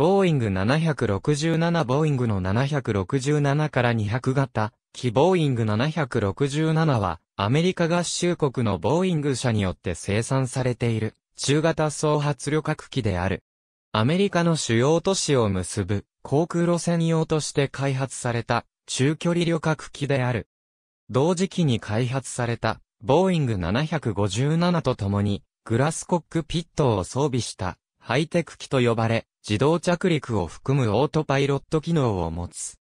ボーイング767ボーイングの767から200型、機ボーイング767は、アメリカ合衆国のボーイング社によって生産されている、中型総発旅客機である。アメリカの主要都市を結ぶ、航空路線用として開発された、中距離旅客機である。同時期に開発された、ボーイング757と共に、グラスコックピットを装備したハイテク機と呼ばれ、自動着陸を含むオートパイロット機能を持つ。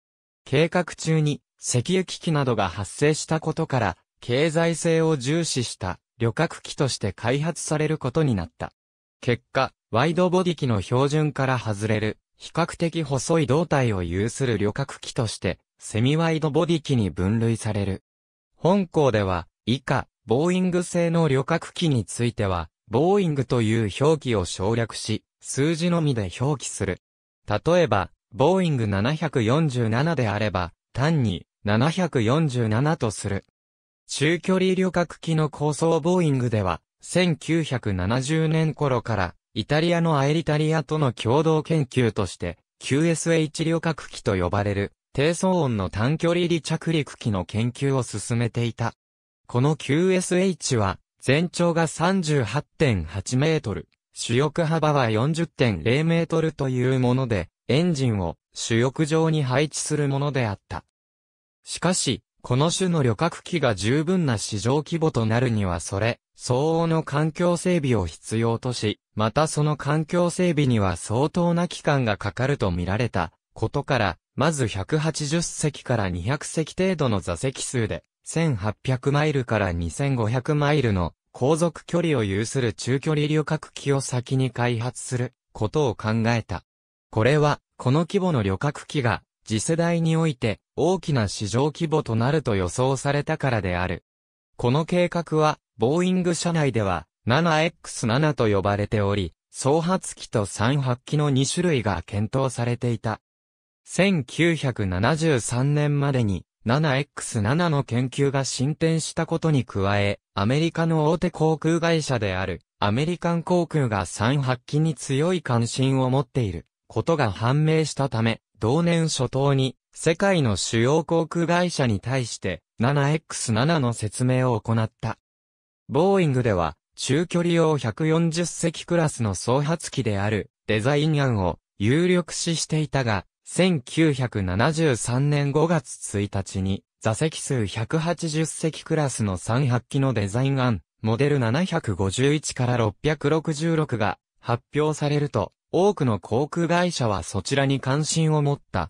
計画中に石油危機などが発生したことから、経済性を重視した旅客機として開発されることになった。結果、ワイドボディ機の標準から外れる、比較的細い胴体を有する旅客機として、セミワイドボディ機に分類される。本校では、以下、ボーイング製の旅客機については、ボーイングという表記を省略し、数字のみで表記する。例えば、ボーイング747であれば、単に747とする。中距離旅客機の構想ボーイングでは、1970年頃から、イタリアのアエリタリアとの共同研究として、QSH 旅客機と呼ばれる、低騒音の短距離離着陸機の研究を進めていた。この QSH は、全長が38.8メートル、主翼幅は40.0メートルというもので、エンジンを主翼上に配置するものであった。しかし、この種の旅客機が十分な市場規模となるにはそれ、相応の環境整備を必要とし、またその環境整備には相当な期間がかかると見られたことから、まず180席から200席程度の座席数で1800マイルから2500マイルの航続距離を有する中距離旅客機を先に開発することを考えた。これは、この規模の旅客機が次世代において大きな市場規模となると予想されたからである。この計画は、ボーイング社内では 7X7 と呼ばれており、総発機と3発機の2種類が検討されていた。1973年までに 7X7 の研究が進展したことに加え、アメリカの大手航空会社である、アメリカン航空が3発機に強い関心を持っていることが判明したため、同年初頭に、世界の主要航空会社に対して、7X7 の説明を行った。ボーイングでは、中距離用140隻クラスの創発機である、デザイン案を有力視していたが、1973年5月1日に、座席数180席クラスの3発機のデザイン案、モデル751から666が発表されると、多くの航空会社はそちらに関心を持った。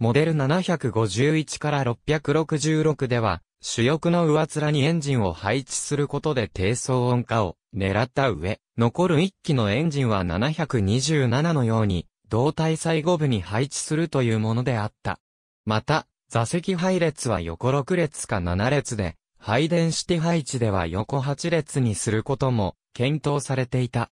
モデル751から666では、主翼の上面にエンジンを配置することで低騒音化を狙った上、残る1機のエンジンは727のように、胴体最後部に配置するというものであった。また、座席配列は横6列か7列で、配電式配置では横8列にすることも検討されていた。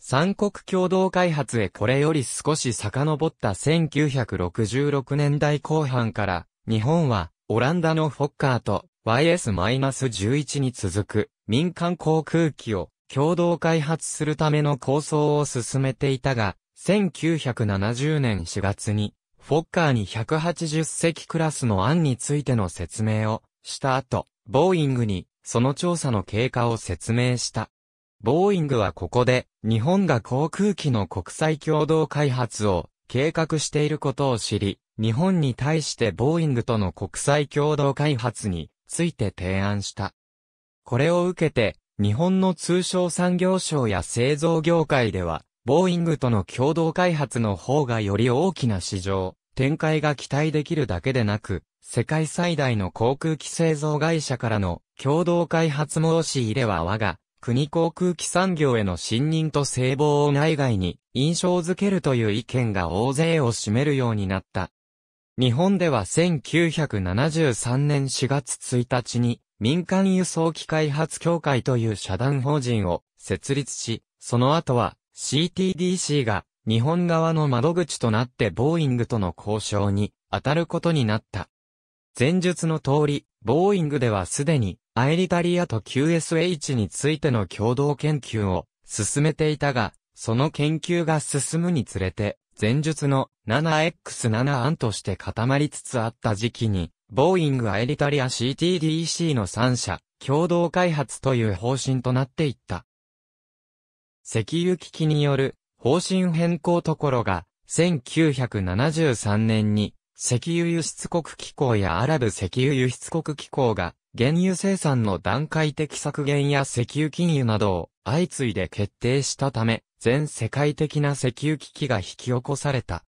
三国共同開発へこれより少し遡った1966年代後半から、日本はオランダのフォッカーと YS-11 に続く民間航空機を共同開発するための構想を進めていたが、1970年4月に、フォッカーに180隻クラスの案についての説明をした後、ボーイングにその調査の経過を説明した。ボーイングはここで日本が航空機の国際共同開発を計画していることを知り、日本に対してボーイングとの国際共同開発について提案した。これを受けて、日本の通商産業省や製造業界では、ボーイングとの共同開発の方がより大きな市場、展開が期待できるだけでなく、世界最大の航空機製造会社からの共同開発申し入れは我が国航空機産業への信任と聖望を内外に印象づけるという意見が大勢を占めるようになった。日本では1973年4月1日に民間輸送機開発協会という社団法人を設立し、その後は CTDC が日本側の窓口となってボーイングとの交渉に当たることになった。前述の通り、ボーイングではすでにアイリタリアと QSH についての共同研究を進めていたが、その研究が進むにつれて、前述の 7X7 案として固まりつつあった時期に、ボーイングアイリタリア CTDC の3社、共同開発という方針となっていった。石油危機による方針変更ところが、1973年に石油輸出国機構やアラブ石油輸出国機構が原油生産の段階的削減や石油禁輸などを相次いで決定したため、全世界的な石油危機が引き起こされた。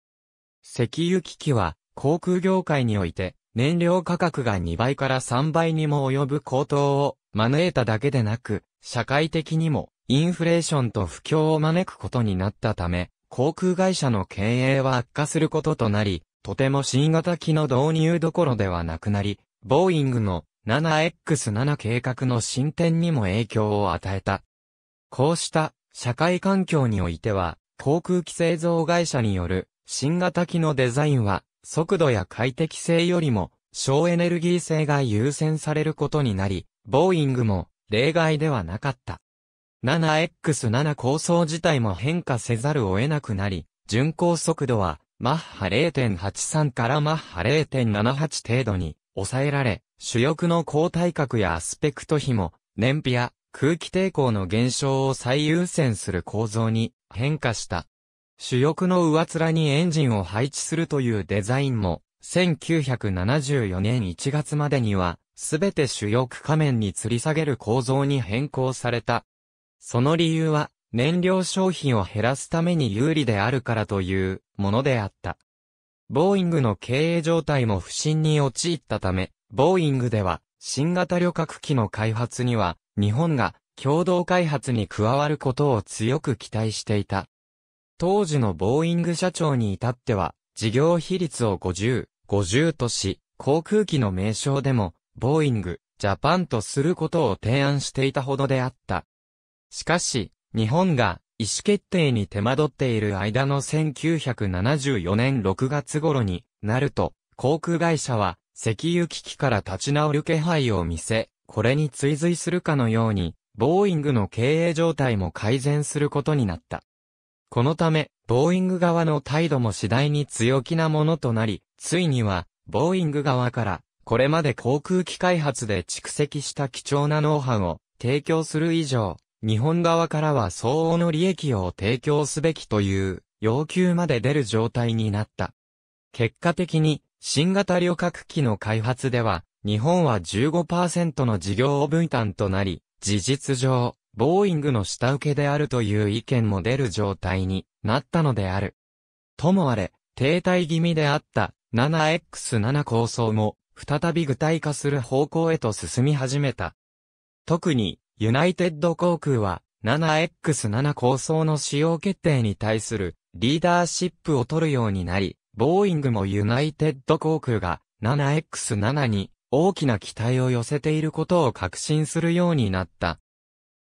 石油危機は航空業界において燃料価格が2倍から3倍にも及ぶ高騰を招いただけでなく、社会的にもインフレーションと不況を招くことになったため、航空会社の経営は悪化することとなり、とても新型機の導入どころではなくなり、ボーイングの 7X7 計画の進展にも影響を与えた。こうした社会環境においては、航空機製造会社による新型機のデザインは速度や快適性よりも省エネルギー性が優先されることになり、ボーイングも例外ではなかった。7X7 構想自体も変化せざるを得なくなり、巡航速度はマッハ0.83からマッハ0.78程度に抑えられ、主翼の高体角やアスペクト比も燃費や空気抵抗の減少を最優先する構造に変化した。主翼の上面にエンジンを配置するというデザインも、1974年1月までには、すべて主翼仮面に吊り下げる構造に変更された。その理由は、燃料消費を減らすために有利であるからというものであった。ボーイングの経営状態も不振に陥ったため、ボーイングでは新型旅客機の開発には日本が共同開発に加わることを強く期待していた。当時のボーイング社長に至っては事業比率を50、50とし、航空機の名称でもボーイング、ジャパンとすることを提案していたほどであった。しかし、日本が意思決定に手間取っている間の1974年6月頃になると、航空会社は石油危機から立ち直る気配を見せ、これに追随するかのように、ボーイングの経営状態も改善することになった。このため、ボーイング側の態度も次第に強気なものとなり、ついには、ボーイング側から、これまで航空機開発で蓄積した貴重なノウハウを提供する以上、日本側からは相応の利益を提供すべきという要求まで出る状態になった。結果的に、新型旅客機の開発では、日本は15%の事業分担となり、事実上、ボーイングの下請けであるという意見も出る状態になったのである。ともあれ、停滞気味であった 7X7 構想も、再び具体化する方向へと進み始めた。特に、ユナイテッド航空は 7X7 構想の使用決定に対するリーダーシップを取るようになり、ボーイングもユナイテッド航空が 7X7 に大きな期待を寄せていることを確信するようになった。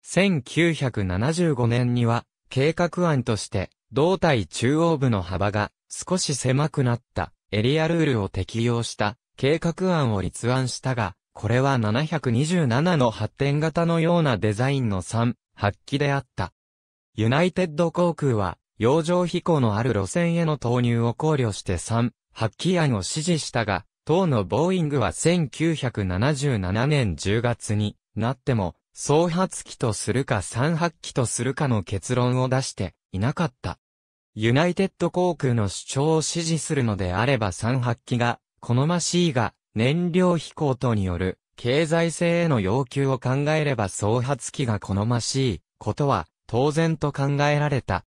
1975年には計画案として胴体中央部の幅が少し狭くなったエリアルールを適用した計画案を立案したが、これは727の発展型のようなデザインの3、発揮であった。ユナイテッド航空は、洋上飛行のある路線への投入を考慮して3、発揮案を指示したが、当のボーイングは1977年10月になっても、総発機とするか3発機とするかの結論を出していなかった。ユナイテッド航空の主張を支持するのであれば3発機が好ましいが、燃料飛行等による経済性への要求を考えれば創発機が好ましいことは当然と考えられた。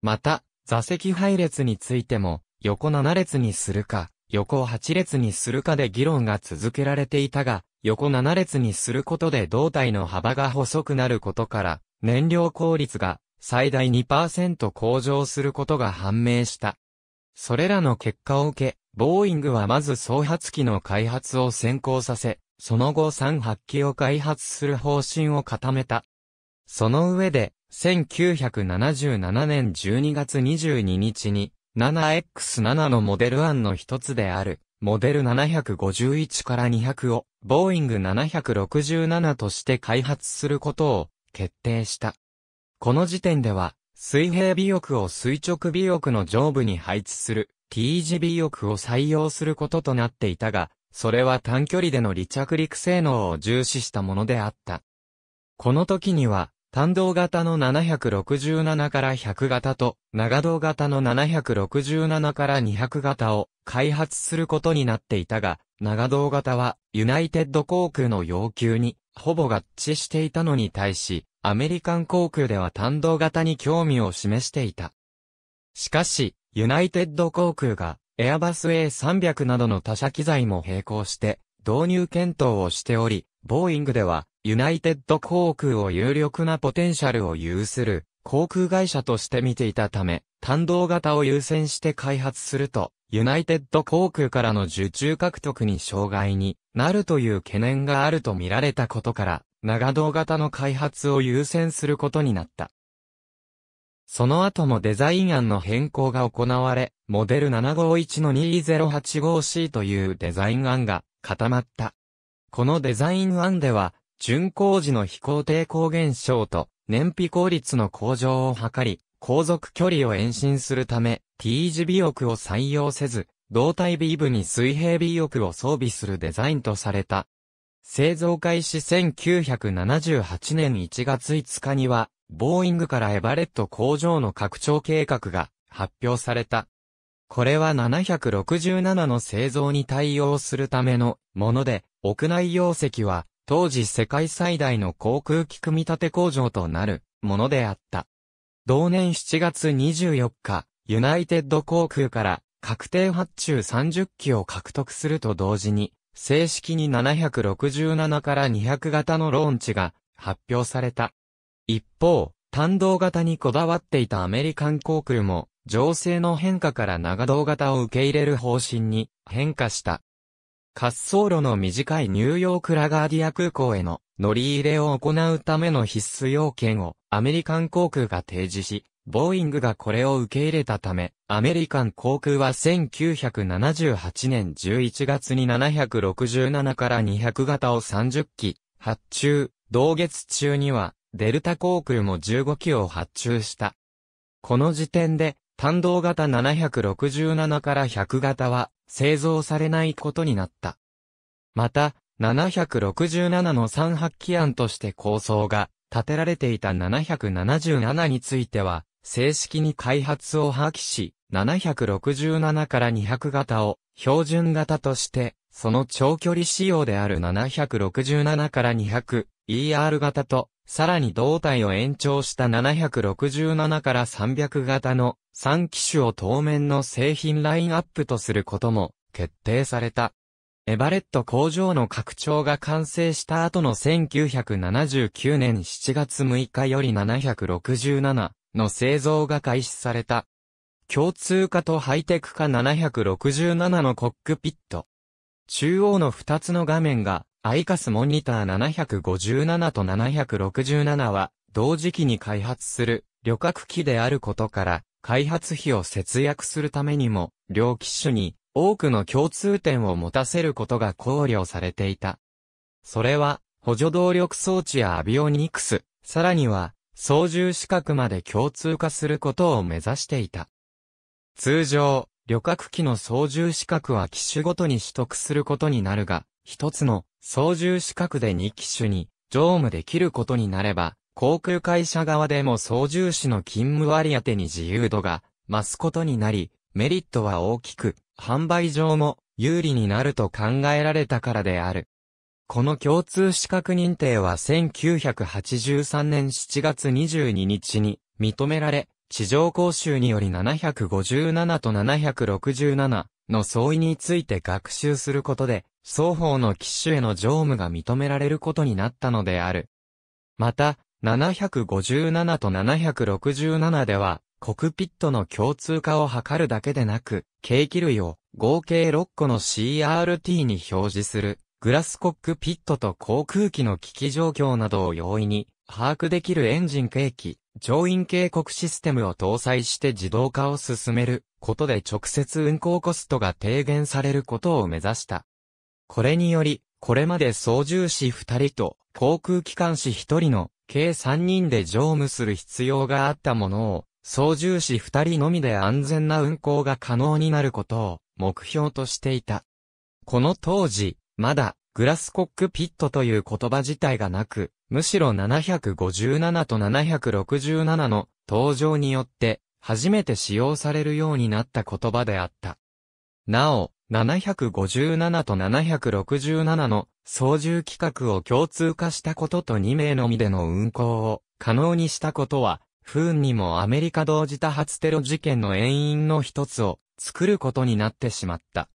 また、座席配列についても横7列にするか、横8列にするかで議論が続けられていたが、横7列にすることで胴体の幅が細くなることから、燃料効率が最大2%向上することが判明した。それらの結果を受け、ボーイングはまず創発機の開発を先行させ、その後3発機を開発する方針を固めた。その上で、1977年12月22日に、7X7 のモデル案の一つである、モデル751から200を、ボーイング767として開発することを、決定した。この時点では、水平尾翼を垂直尾翼の上部に配置する T 字尾翼を採用することとなっていたが、それは短距離での離着陸性能を重視したものであった。この時には、単動型の767から100型と、長動型の767から200型を開発することになっていたが、長動型はユナイテッド航空の要求にほぼ合致していたのに対し、アメリカン航空では単動型に興味を示していた。しかし、ユナイテッド航空が、エアバス A300 などの他社機材も並行して、導入検討をしており、ボーイングでは、ユナイテッド航空を有力なポテンシャルを有する、航空会社として見ていたため、単動型を優先して開発すると、ユナイテッド航空からの受注獲得に障害になるという懸念があると見られたことから、長胴型の開発を優先することになった。その後もデザイン案の変更が行われ、モデル751の 2085C というデザイン案が固まった。このデザイン案では、巡航時の飛行抵抗減少と燃費効率の向上を図り、航続距離を延伸するため、T 字尾翼を採用せず、胴体尾部に水平尾翼を装備するデザインとされた製造開始1978年1月5日には、ボーイングからエバレット工場の拡張計画が発表された。これは767の製造に対応するためのもので、屋内容積は当時世界最大の航空機組み立て工場となるものであった。同年7月24日、ユナイテッド航空から確定発注30機を獲得すると同時に、正式に767から200型のローンチが発表された。一方、単動型にこだわっていたアメリカン航空も、情勢の変化から長動型を受け入れる方針に変化した。滑走路の短いニューヨークラガーディア空港への乗り入れを行うための必須要件をアメリカン航空が提示し、ボーイングがこれを受け入れたため、アメリカン航空は1978年11月に767から200型を30機発注、同月中にはデルタ航空も15機を発注した。この時点で単動型767から100型は製造されないことになった。また、767の3発起案として構想が立てられていた777については、正式に開発を破棄し、767から200型を標準型として、その長距離仕様である767から 200ER 型と、さらに胴体を延長した767から300型の3機種を当面の製品ラインアップとすることも決定された。エバレット工場の拡張が完成した後の1979年7月6日より767の製造が開始された。共通化とハイテク化767のコックピット。中央の2つの画面が、アイカスモニター757と767は、同時期に開発する旅客機であることから、開発費を節約するためにも、両機種に多くの共通点を持たせることが考慮されていた。それは、補助動力装置やアビオニクス、さらには、操縦資格まで共通化することを目指していた。通常、旅客機の操縦資格は機種ごとに取得することになるが、一つの操縦資格で2機種に乗務できることになれば、航空会社側でも操縦士の勤務割当に自由度が増すことになり、メリットは大きく、販売上も有利になると考えられたからである。この共通資格認定は1983年7月22日に認められ、地上講習により757と767の相違について学習することで、双方の機種への乗務が認められることになったのである。また、757と767では、コクピットの共通化を図るだけでなく、計器類を合計6個の CRT に表示するグラスコックピットと航空機の危機状況などを容易に把握できるエンジン計器、乗員警告システムを搭載して自動化を進めることで直接運行コストが低減されることを目指した。これにより、これまで操縦士2人と航空機関士1人の計3人で乗務する必要があったものを、操縦士2人のみで安全な運航が可能になることを目標としていた。この当時、まだ、グラスコックピットという言葉自体がなく、むしろ757と767の登場によって、初めて使用されるようになった言葉であった。なお、757と767の操縦規格を共通化したことと2名のみでの運行を可能にしたことは、不運にもアメリカ同時多発テロ事件の遠因の一つを作ることになってしまった。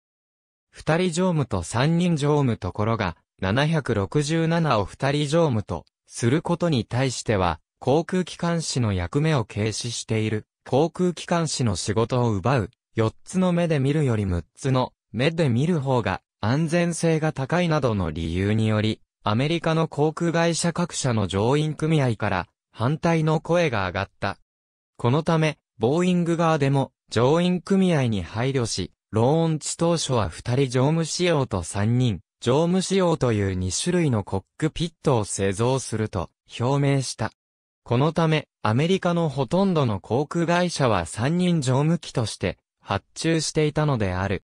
二人乗務と三人乗務ところが、767を二人乗務と、することに対しては、航空機関士の役目を軽視している、航空機関士の仕事を奪う、四つの目で見るより六つの目で見る方が安全性が高いなどの理由により、アメリカの航空会社各社の乗員組合から反対の声が上がった。このため、ボーイング側でも乗員組合に配慮し、ローンチ当初は2人乗務仕様と3人、乗務仕様という2種類のコックピットを製造すると表明した。このため、アメリカのほとんどの航空会社は3人乗務機として発注していたのである。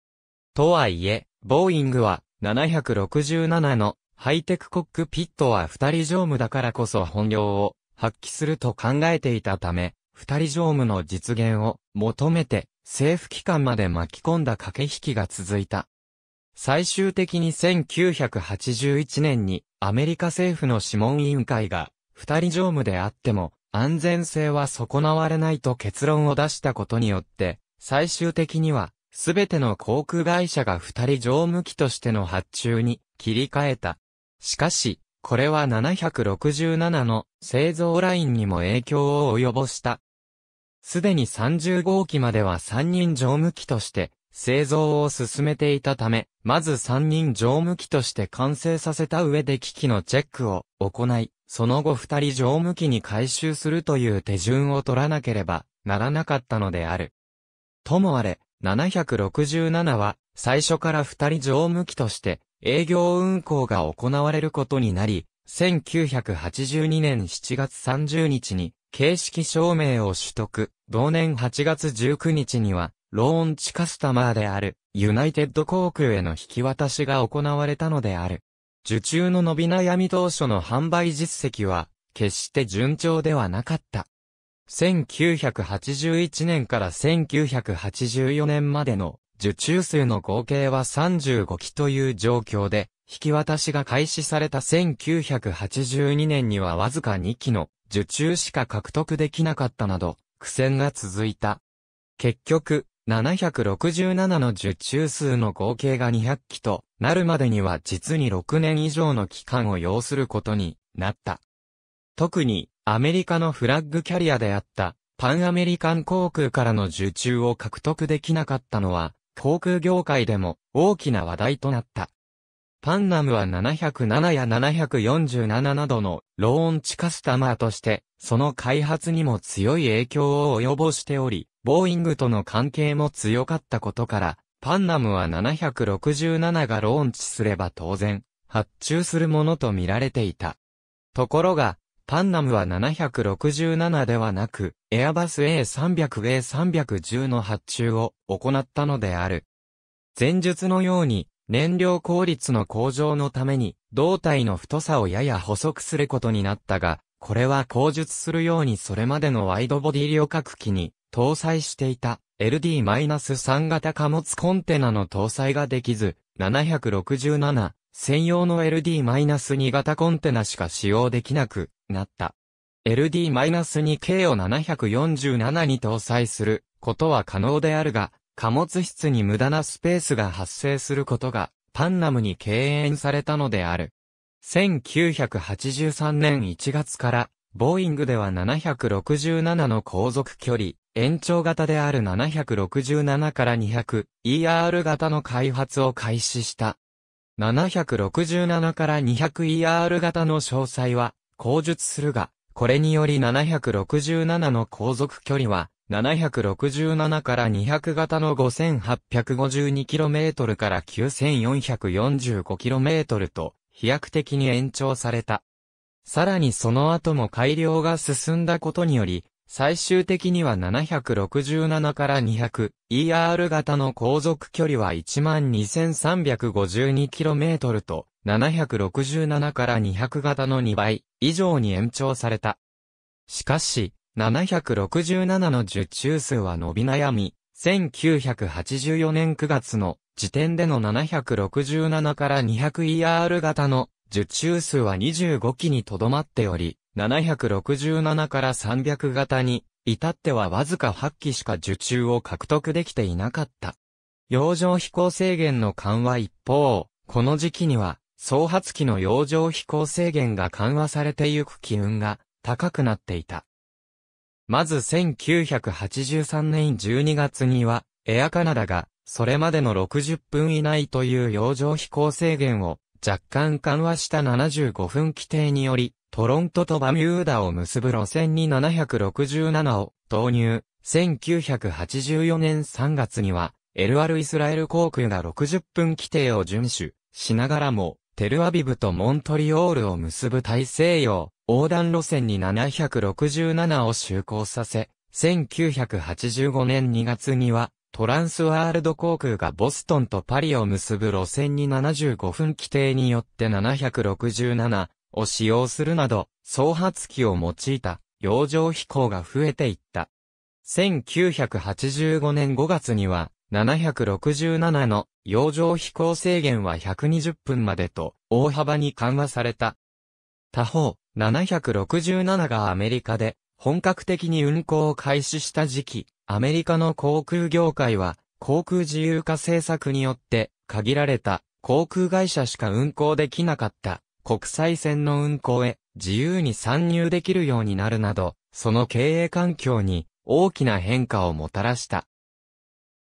とはいえ、ボーイングは767のハイテクコックピットは2人乗務だからこそ本領を発揮すると考えていたため、2人乗務の実現を求めて政府機関まで巻き込んだ駆け引きが続いた。最終的に1981年にアメリカ政府の諮問委員会が二人常務であっても安全性は損なわれないと結論を出したことによって最終的にはすべての航空会社が二人乗務機としての発注に切り替えた。しかし、これは767の製造ラインにも影響を及ぼした。すでに30号機までは3人乗務機として製造を進めていたため、まず3人乗務機として完成させた上で機器のチェックを行い、その後2人乗務機に回収するという手順を取らなければならなかったのである。ともあれ、767は最初から2人乗務機として営業運行が行われることになり、1982年7月30日に形式証明を取得、同年8月19日には、ローンチカスタマーである、ユナイテッド航空への引き渡しが行われたのである。受注の伸び悩み当初の販売実績は、決して順調ではなかった。1981年から1984年までの受注数の合計は35機という状況で、引き渡しが開始された1982年にはわずか2機の受注しか獲得できなかったなど、苦戦が続いた。結局、767の受注数の合計が200機となるまでには実に6年以上の期間を要することになった。特にアメリカのフラッグキャリアであったパンアメリカン航空からの受注を獲得できなかったのは航空業界でも大きな話題となった。パンナムは707や747などのローンチカスタマーとして、その開発にも強い影響を及ぼしており、ボーイングとの関係も強かったことから、パンナムは767がローンチすれば当然、発注するものと見られていた。ところが、パンナムは767ではなく、エアバス A300A310 の発注を行ったのである。前述のように、燃料効率の向上のために、胴体の太さをやや細くすることになったが、これは口述するようにそれまでのワイドボディ旅客機に搭載していた LD-3 型貨物コンテナの搭載ができず、767専用の LD-2 型コンテナしか使用できなくなった。LD-2K を747に搭載することは可能であるが、貨物室に無駄なスペースが発生することが、パンナムに敬遠されたのである。1983年1月から、ボーイングでは767の航続距離、延長型である767から 200ER 型の開発を開始した。767から 200ER 型の詳細は、口述するが、これにより767の航続距離は、767から200型の 5852km から 9445km と飛躍的に延長された。さらにその後も改良が進んだことにより、最終的には767から 200ER 型の航続距離は 12352km と、767から200型の2倍以上に延長された。しかし、767の受注数は伸び悩み、1984年9月の時点での767から 200ER 型の受注数は25機にとどまっており、767から300型に至ってはわずか8機しか受注を獲得できていなかった。洋上飛行制限の緩和一方、この時期には、総発機の洋上飛行制限が緩和されてゆく機運が高くなっていた。まず1983年12月には、エアカナダが、それまでの60分以内という洋上飛行制限を、若干緩和した75分規定により、トロントとバミューダを結ぶ路線に767を投入。1984年3月には、LR イスラエル航空が60分規定を遵守しながらも、テルアビブとモントリオールを結ぶ大西洋横断路線に767を就航させ、1985年2月には、トランスワールド航空がボストンとパリを結ぶ路線に75分規定によって767を使用するなど、総発機を用いた洋上飛行が増えていった。1985年5月には、767の洋上飛行制限は120分までと大幅に緩和された。他方、767がアメリカで本格的に運航を開始した時期、アメリカの航空業界は航空自由化政策によって限られた航空会社しか運航できなかった国際線の運航へ自由に参入できるようになるなど、その経営環境に大きな変化をもたらした。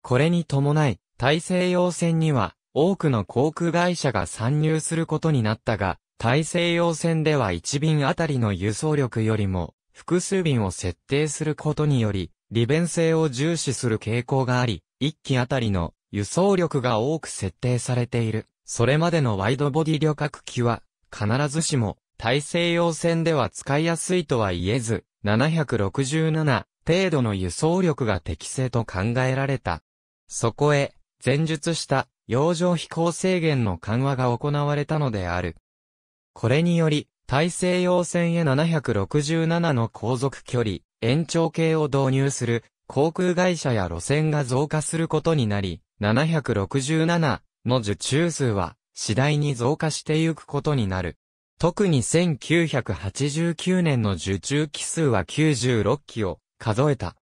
これに伴い、大西洋線には多くの航空会社が参入することになったが、大西洋線では1便あたりの輸送力よりも複数便を設定することにより、利便性を重視する傾向があり、1機あたりの輸送力が多く設定されている。それまでのワイドボディ旅客機は、必ずしも大西洋線では使いやすいとは言えず、767程度の輸送力が適正と考えられた。そこへ、前述した洋上飛行制限の緩和が行われたのである。これにより、大西洋線へ767の航続距離、延長系を導入する航空会社や路線が増加することになり、767の受注数は次第に増加していくことになる。特に1989年の受注機数は96機を数えた。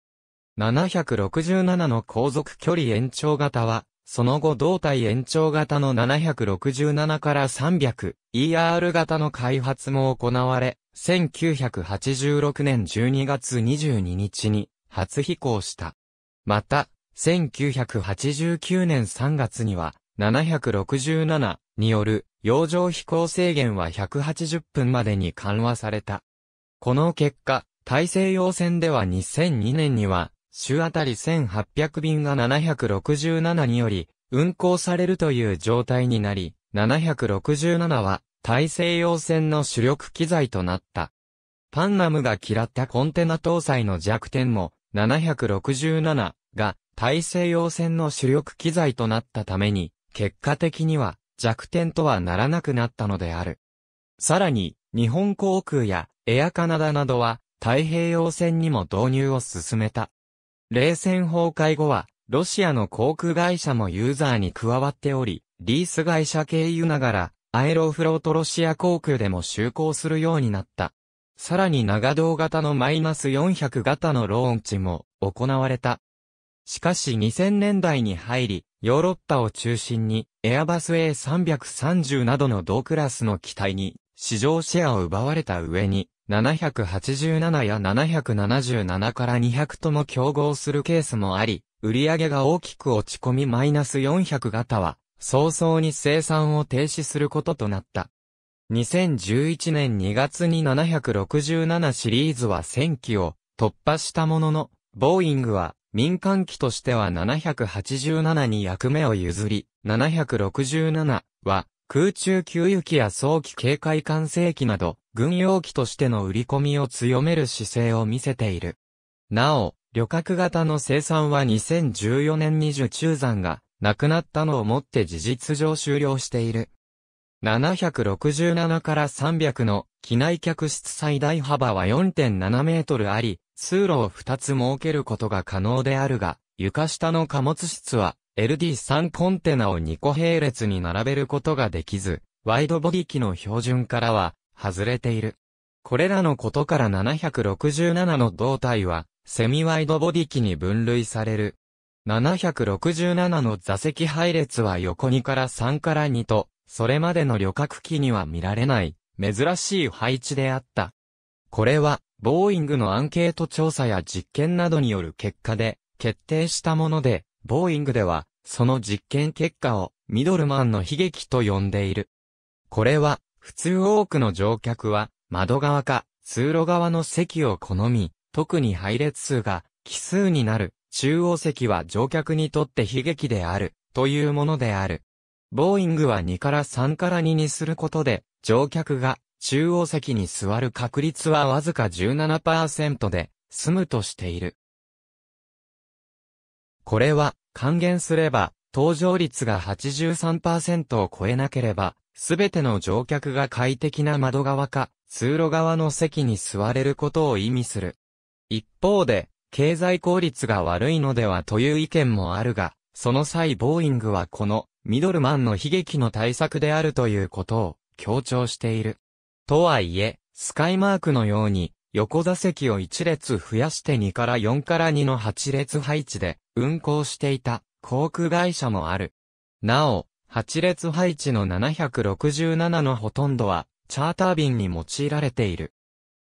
767の航続距離延長型はその後胴体延長型の767から300、ER 型の開発も行われ、1986年12月22日に初飛行した。また、1989年3月には、767による洋上飛行制限は180分までに緩和された。この結果、大西洋線では2002年には週あたり1800便が767により、運航されるという状態になり、767は大西洋線の主力機材となった。パンナムが嫌ったコンテナ搭載の弱点も、767が大西洋線の主力機材となったために、結果的には弱点とはならなくなったのである。さらに、日本航空やエアカナダなどは太平洋線にも導入を進めた。冷戦崩壊後は、ロシアの航空会社もユーザーに加わっており、リース会社経由ながら、アエロフロートロシア航空でも就航するようになった。さらに長胴型のマイナス400型のローンチも行われた。しかし2000年代に入り、ヨーロッパを中心に、エアバス A330 などの同クラスの機体に、市場シェアを奪われた上に、787や777から200とも競合するケースもあり、売上が大きく落ち込みマイナス400型は、早々に生産を停止することとなった。2011年2月に767シリーズは1000機を突破したものの、ボーイングは民間機としては787に役目を譲り、767は空中給油機や早期警戒管制機など軍用機としての売り込みを強める姿勢を見せている。なお、旅客型の生産は2014年に受注残がなくなったのをもって事実上終了している。767から300の機内客室最大幅は4.7メートルあり、通路を2つ設けることが可能であるが、床下の貨物室は LD3 コンテナを2個並列に並べることができず、ワイドボディ機の標準からは外れている。これらのことから767の胴体は、セミワイドボディ機に分類される。767の座席配列は横2から3から2と、それまでの旅客機には見られない、珍しい配置であった。これは、ボーイングのアンケート調査や実験などによる結果で、決定したもので、ボーイングでは、その実験結果を、ミドルマンの悲劇と呼んでいる。これは、普通多くの乗客は、窓側か、通路側の席を好み、特に配列数が奇数になる、中央席は乗客にとって悲劇である、というものである。ボーイングは2から3から2にすることで、乗客が中央席に座る確率はわずか17%で済むとしている。これは還元すれば、搭乗率が83%を超えなければ、すべての乗客が快適な窓側か、通路側の席に座れることを意味する。一方で、経済効率が悪いのではという意見もあるが、その際ボーイングはこのミドルマンの悲劇の対策であるということを強調している。とはいえ、スカイマークのように横座席を1列増やして2から4から2の8列配置で運行していた航空会社もある。なお、8列配置の767のほとんどは、チャーター便に用いられている。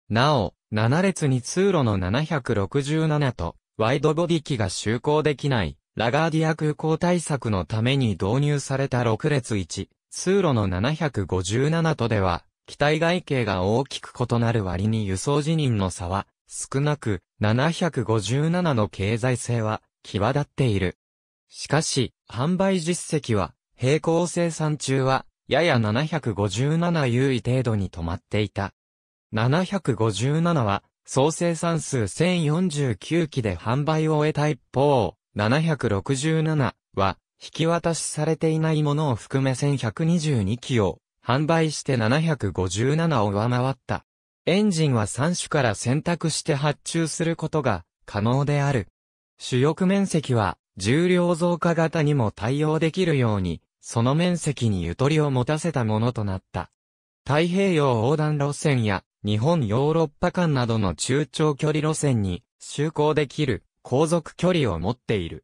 なお、7列に通路の767と、ワイドボディ機が就航できない、ラガーディア空港対策のために導入された6列1、通路の757とでは、機体外形が大きく異なる割に輸送辞任の差は、少なく、757の経済性は、際立っている。しかし、販売実績は、平行生産中は、やや 757U 優位程度に止まっていた。757は、総生産数1049機で販売を終えた一方、767は、引き渡しされていないものを含め1122機を、販売して757を上回った。エンジンは3種から選択して発注することが可能である。主翼面積は重量増加型にも対応できるようにその面積にゆとりを持たせたものとなった。太平洋横断路線や日本ヨーロッパ間などの中長距離路線に就航できる航続距離を持っている。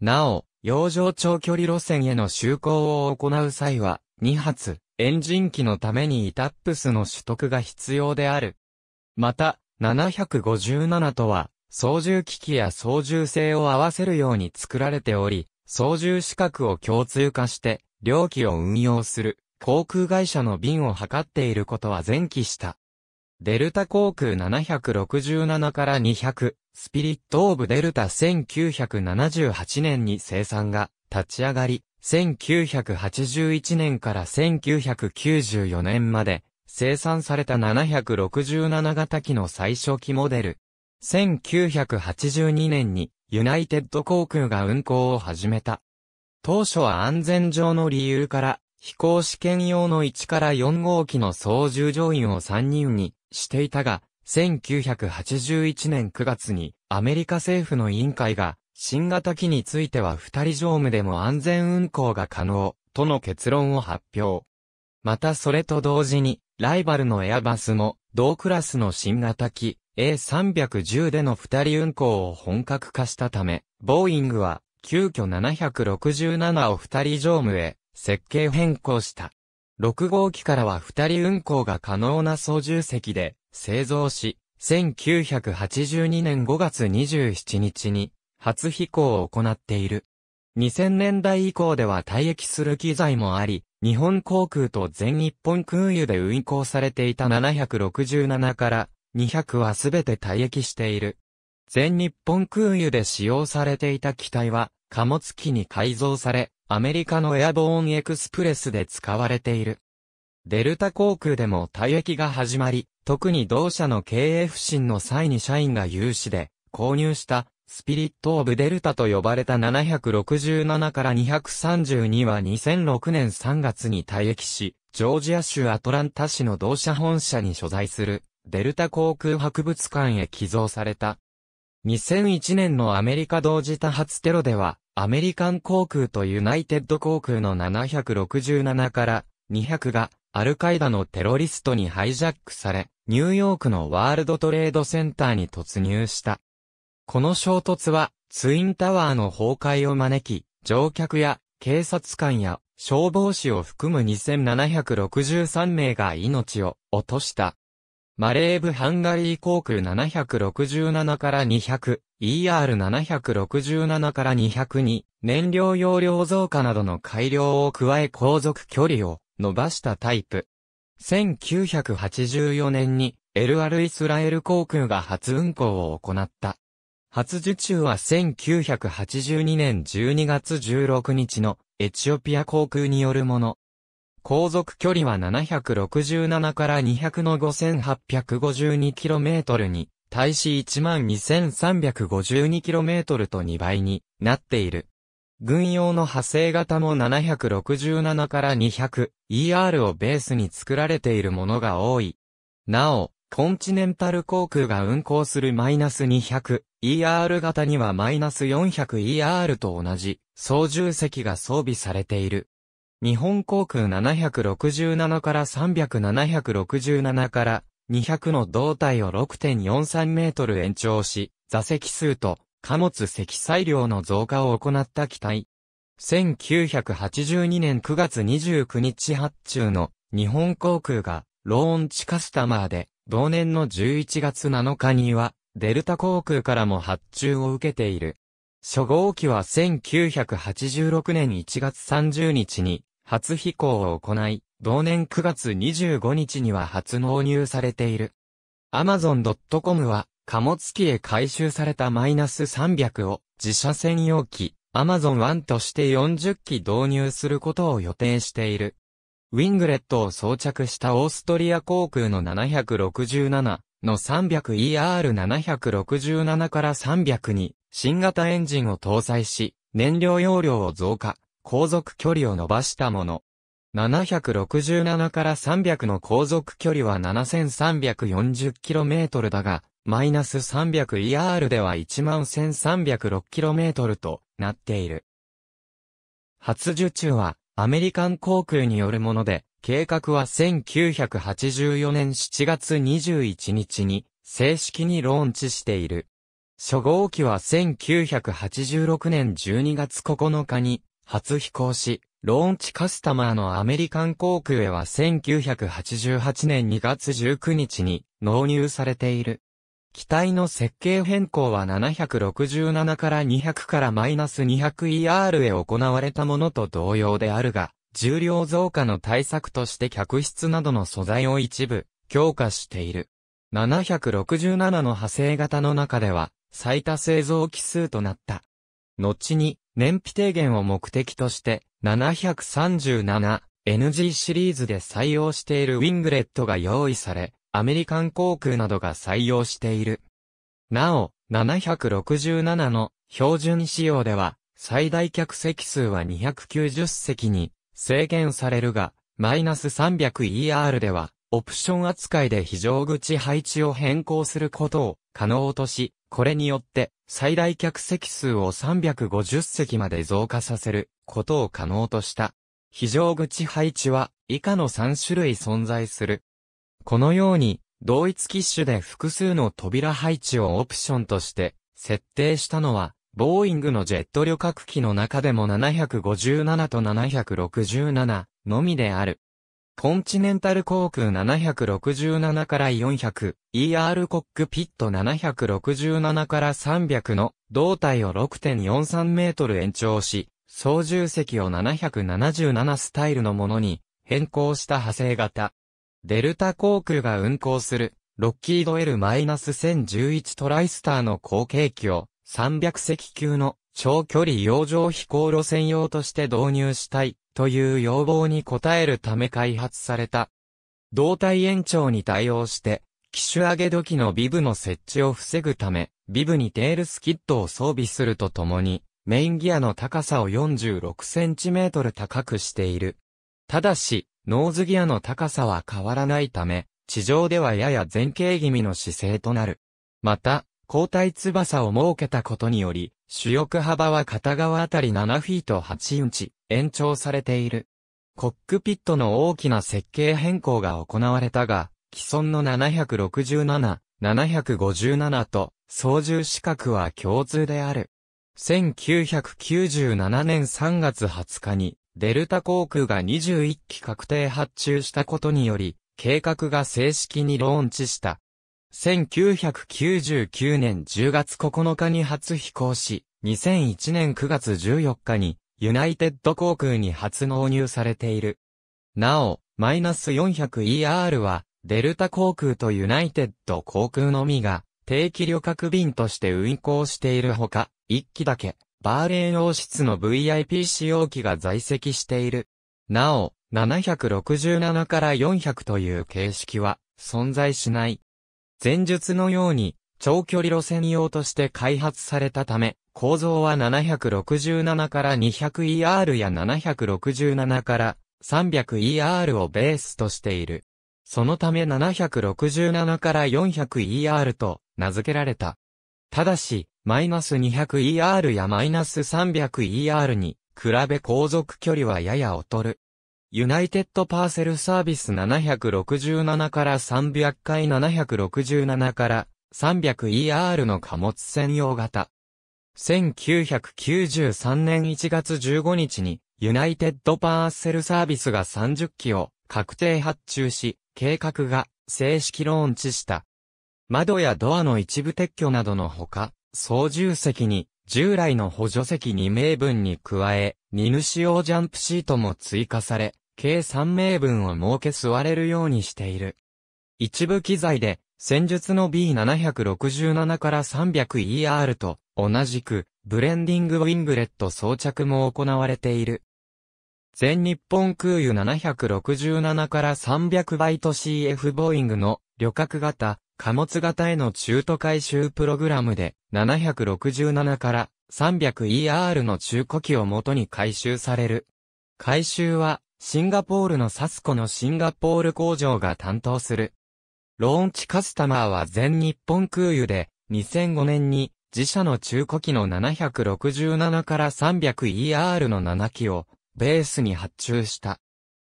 なお、洋上長距離路線への就航を行う際は、2発、エンジン機のためにイタップスの取得が必要である。また、757とは、操縦機器や操縦性を合わせるように作られており、操縦資格を共通化して、両機を運用する航空会社の便を図っていることは前期した。デルタ航空767から200、スピリット・オブ・デルタ1978年に生産が立ち上がり、1981年から1994年まで生産された767型機の最初期モデル。1982年にユナイテッド航空が運航を始めた。当初は安全上の理由から、飛行試験用の1から4号機の操縦乗員を3人にしていたが、1981年9月にアメリカ政府の委員会が、新型機については2人乗務でも安全運航が可能、との結論を発表。またそれと同時に、ライバルのエアバスも、同クラスの新型機、A310 での二人運行を本格化したため、ボーイングは、急遽767を二人乗務へ、設計変更した。6号機からは二人運行が可能な操縦席で、製造し、1982年5月27日に、初飛行を行っている。2000年代以降では退役する機材もあり、日本航空と全日本空輸で運行されていた767から200はすべて退役している。全日本空輸で使用されていた機体は、貨物機に改造され、アメリカのエアボーンエクスプレスで使われている。デルタ航空でも退役が始まり、特に同社の経営不振の際に社員が有志で購入したスピリット・オブ・デルタと呼ばれた767から232は2006年3月に退役し、ジョージア州アトランタ市の同社本社に所在する。デルタ航空博物館へ寄贈された。2001年のアメリカ同時多発テロでは、アメリカン航空とユナイテッド航空の767から200がアルカイダのテロリストにハイジャックされ、ニューヨークのワールドトレードセンターに突入した。この衝突は、ツインタワーの崩壊を招き、乗客や警察官や消防士を含む2763名が命を落とした。マレーブ・ハンガリー航空767から200、ER767 から2 0に、燃料容量増加などの改良を加え航続距離を伸ばしたタイプ。1984年に LR イスラエル航空が初運航を行った。初受注は1982年12月16日のエチオピア航空によるもの。航続距離は767から200の 5852km に、対し 12352km と2倍になっている。軍用の派生型も767から 200ER をベースに作られているものが多い。なお、コンチネンタル航空が運航するマイナス 200ER 型にはマイナス 400ER と同じ操縦席が装備されている。日本航空767から300767から200の胴体を6.43メートル延長し、座席数と貨物積載量の増加を行った機体。1982年9月29日発注の日本航空がローンチカスタマーで、同年の11月7日には、デルタ航空からも発注を受けている。初号機は1986年1月30日に、初飛行を行い、同年9月25日には初納入されている。Amazon.com は、貨物機へ回収されたマイナス300を自社専用機 Amazon One として40機導入することを予定している。ウィングレットを装着したオーストリア航空の767の 300ER767 から300に新型エンジンを搭載し、燃料容量を増加。航続距離を伸ばしたもの。767から300の航続距離は 7340km だが、マイナス 300ER では 11306km となっている。初受注はアメリカン航空によるもので、計画は1984年7月21日に正式にローンチしている。初号機は1986年12月9日に初飛行し、ローンチカスタマーのアメリカン航空へは1988年2月19日に納入されている。機体の設計変更は767から200からマイナス 200ER へ行われたものと同様であるが、重量増加の対策として客室などの素材を一部強化している。767の派生型の中では最多製造機数となった。後に燃費低減を目的として、737NG シリーズで採用しているウィングレットが用意され、アメリカン航空などが採用している。なお、767の標準仕様では、最大客席数は290席に制限されるが、マイナス 300ER では、オプション扱いで非常口配置を変更することを可能とし、これによって最大客席数を350席まで増加させることを可能とした。非常口配置は以下の3種類存在する。このように、同一機種で複数の扉配置をオプションとして設定したのは、ボーイングのジェット旅客機の中でも757と767のみである。コンチネンタル航空767から400、ER コックピット767から300の胴体を6.43メートル延長し、操縦席を777スタイルのものに変更した派生型。デルタ航空が運航するロッキード L-1011 トライスターの後継機を300席級の長距離洋上飛行路線用として導入したいという要望に応えるため開発された。胴体延長に対応して、機種上げ時のビブの設置を防ぐため、ビブにテールスキットを装備するとともに、メインギアの高さを 46cm 高くしている。ただし、ノーズギアの高さは変わらないため、地上ではやや前傾気味の姿勢となる。また、交代翼を設けたことにより、主翼幅は片側あたり7フィート8インチ、延長されている。コックピットの大きな設計変更が行われたが、既存の767、757と操縦資格は共通である。1997年3月20日に、デルタ航空が21機確定発注したことにより、計画が正式にローンチした。1999年10月9日に初飛行し、2001年9月14日に、ユナイテッド航空に初納入されている。なお、マイナス 400ER は、デルタ航空とユナイテッド航空のみが、定期旅客便として運航しているほか、1機だけ、バーレーン王室の VIP 使用機が在籍している。なお、767から400という形式は存在しない。前述のように、長距離路線用として開発されたため、構造は767から 200ER や767から 300ER をベースとしている。そのため767から 400ER と名付けられた。ただし、マイナス 200ER やマイナス 300ER に比べ航続距離はやや劣る。ユナイテッドパーセルサービス767から300回767から 300ER の貨物専用型。1993年1月15日に、ユナイテッドパーセルサービスが30機を確定発注し、計画が正式ローンチした。窓やドアの一部撤去などのほか、操縦席に従来の補助席2名分に加え、荷主用ジャンプシートも追加され、計3名分を設け座れるようにしている。一部機材で、戦術の B767 から 300ER と同じく、ブレンディングウィングレット装着も行われている。全日本空輸767から300バイト CF ボーイングの旅客型、貨物型への中途回収プログラムで767から 300ER の中古機を元に回収される。回収はシンガポールのサスコのシンガポール工場が担当する。ローンチカスタマーは全日本空輸で、2005年に自社の中古機の767から 300ER の7機をベースに発注した。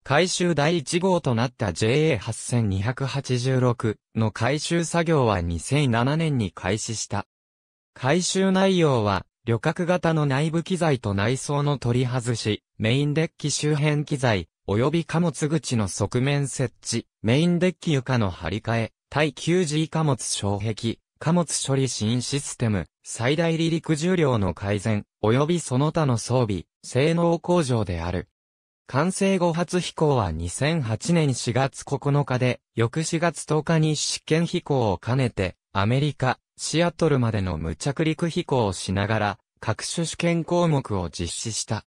回収第1号となった JA8286 の回収作業は2007年に開始した。回収内容は旅客型の内部機材と内装の取り外し、メインデッキ周辺機材、及び貨物口の側面設置、メインデッキ床の張り替え、対 9G 貨物障壁、貨物処理新システム、最大離陸重量の改善、及びその他の装備、性能向上である。完成後初飛行は2008年4月9日で、翌4月10日に試験飛行を兼ねて、アメリカ、シアトルまでの無着陸飛行をしながら、各種試験項目を実施した。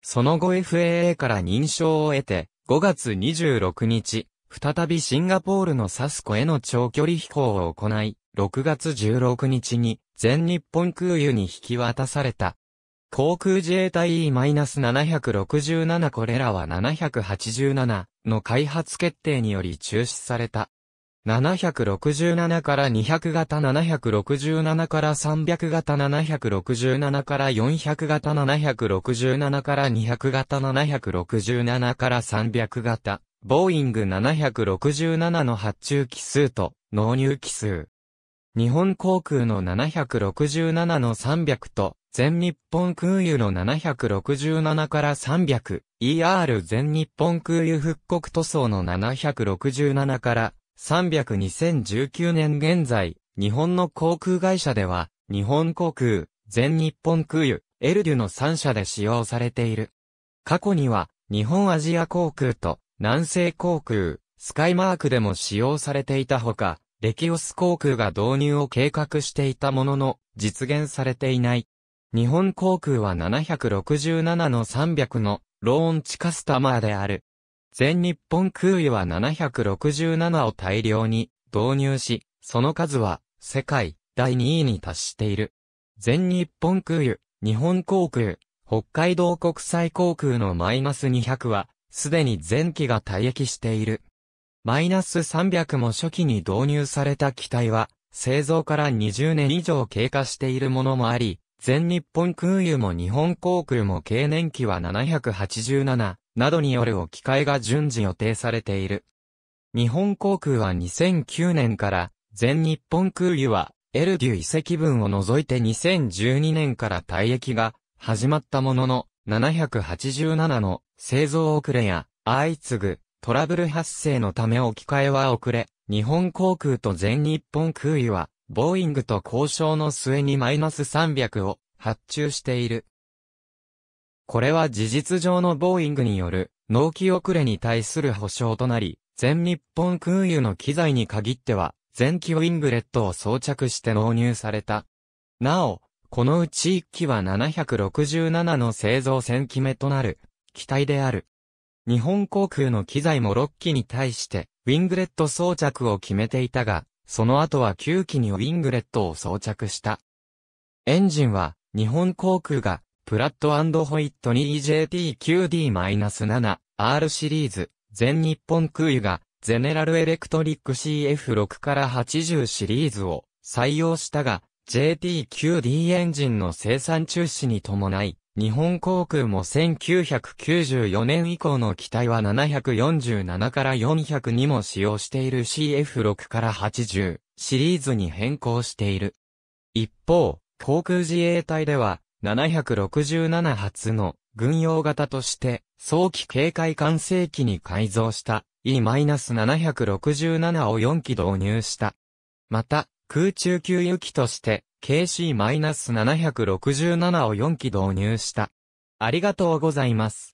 その後 FAA から認証を得て、5月26日、再びシンガポールのサスコへの長距離飛行を行い、6月16日に全日本空輸に引き渡された。航空自衛隊 E-767 これらは787の開発決定により中止された。767から200型767から300型767から400型767から200型767から300型、ボーイング767の発注機数と納入機数。日本航空の767の300と、全日本空輸の767から300、ER 全日本空輸復刻塗装の767から3002019年現在、日本の航空会社では、日本航空、全日本空輸、エルデュの3社で使用されている。過去には、日本アジア航空と南西航空、スカイマークでも使用されていたほか、レキオス航空が導入を計画していたものの、実現されていない。日本航空は767の300のローンチカスタマーである。全日本空輸は767を大量に導入し、その数は世界第2位に達している。全日本空輸、日本航空、北海道国際航空のマイナス200は、すでに前期が退役している。マイナス300も初期に導入された機体は、製造から20年以上経過しているものもあり、全日本空輸も日本航空も経年期は787、などによる置き換えが順次予定されている。日本航空は2009年から、全日本空輸は、エルデュ遺跡分を除いて2012年から退役が始まったものの、787の製造遅れや相次ぐトラブル発生のため置き換えは遅れ、日本航空と全日本空輸は、ボーイングと交渉の末にマイナス300を発注している。これは事実上のボーイングによる納期遅れに対する保証となり、全日本空輸の機材に限っては、全機ウィングレットを装着して納入された。なお、このうち1機は767の製造1000機目となる、機体である。日本航空の機材も6機に対して、ウィングレット装着を決めていたが、その後は9機にウィングレットを装着した。エンジンは、日本航空がプラットホイットに EJT9D-7、R シリーズ、全日本空輸が、ゼネラルエレクトリック CF6 から80シリーズを採用したが、JT9D エンジンの生産中止に伴い、日本航空も1994年以降の機体は747から400にも使用している CF6 から80シリーズに変更している。一方、航空自衛隊では767発の軍用型として早期警戒管制機に改造した E-767 を4機導入した。また、空中給油機として KC-767 を4機導入した。ありがとうございます。